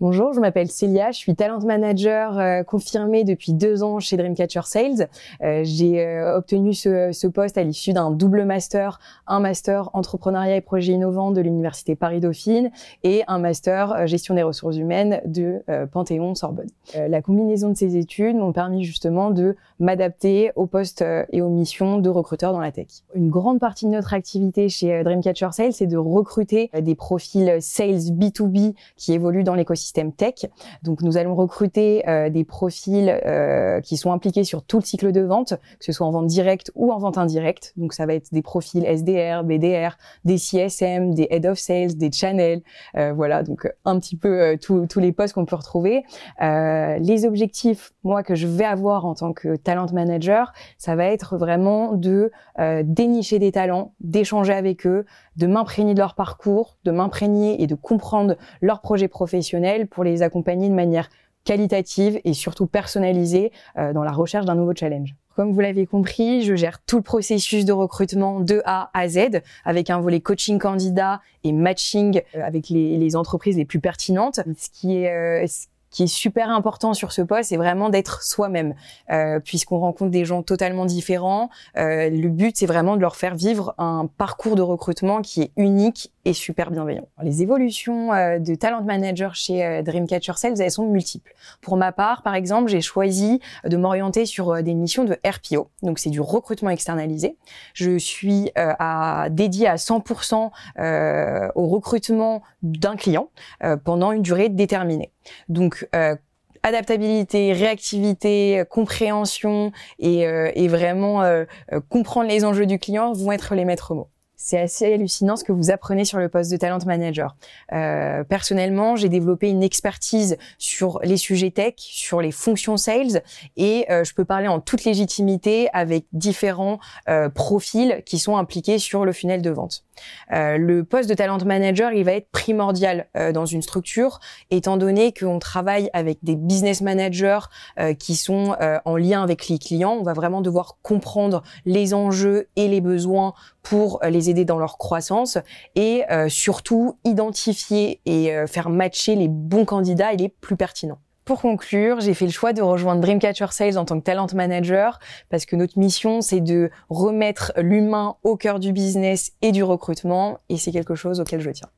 Bonjour, je m'appelle Célia, je suis talent manager euh, confirmé depuis deux ans chez Dreamcatcher Sales. Euh, j'ai euh, obtenu ce, poste à l'issue d'un double master, un master entrepreneuriat et projets innovants de l'université Paris Dauphine et un master gestion des ressources humaines de Panthéon Sorbonne. la combinaison de ces études m'ont permis justement de m'adapter au postes et aux missions de recruteur dans la tech. Une grande partie de notre activité chez Dreamcatcher Sales, c'est de recruter des profils sales B2B qui évoluent dans l'écosystème tech. Donc nous allons recruter euh, des profils euh, qui sont impliqués sur tout le cycle de vente, que ce soit en vente directe ou en vente indirecte. Donc ça va être des profils SDR, BDR, des CSM, des head of sales, des channels, euh, voilà donc un petit peu tous les postes qu'on peut retrouver. les objectifs, moi que je vais avoir en tant que talent manager, ça va être vraiment de dénicher des talents, d'échanger avec eux, de m'imprégner de leur parcours, de m'imprégner et de comprendre leur projet professionnel pour les accompagner de manière qualitative et surtout personnalisée euh, dans la recherche d'un nouveau challenge. Comme vous l'avez compris, je gère tout le processus de recrutement de A à Z avec un volet coaching candidat et matching euh, avec les, entreprises les plus pertinentes. Mm. Euh, ce qui est, super important sur ce poste, c'est vraiment d'être soi-même, puisqu'on rencontre des gens totalement différents. le but, c'est vraiment de leur faire vivre un parcours de recrutement qui est unique super bienveillant. Les évolutions euh, de talent manager chez euh, Dreamcatcher Sales, elles sont multiples. Pour ma part, par exemple, j'ai choisi de m'orienter sur euh, des missions de RPO, donc c'est du recrutement externalisé. Je suis à, dédiée à 100% au recrutement d'un client pendant une durée déterminée. Donc adaptabilité, réactivité, compréhension et vraiment comprendre les enjeux du client vont être les maîtres mots c'est assez hallucinant ce que vous apprenez sur le poste de talent manager. Euh, personnellement, j'ai développé une expertise sur les sujets tech, sur les fonctions sales, et euh, je peux parler en toute légitimité avec différents euh, profils qui sont impliqués sur le funnel de vente. Euh, le poste de talent manager, il va être primordial euh, dans une structure, étant donné qu'on travaille avec des business managers euh, qui sont en lien avec les clients. On va vraiment devoir comprendre les enjeux et les besoins pour les aider dans leur croissance et surtout identifier et faire matcher les bons candidats et les plus pertinents. Pour conclure, j'ai fait le choix de rejoindre Dreamcatcher Sales en tant que talent manager parce que notre mission, c'est de remettre l'humain au cœur du business et du recrutement et c'est quelque chose auquel je tiens.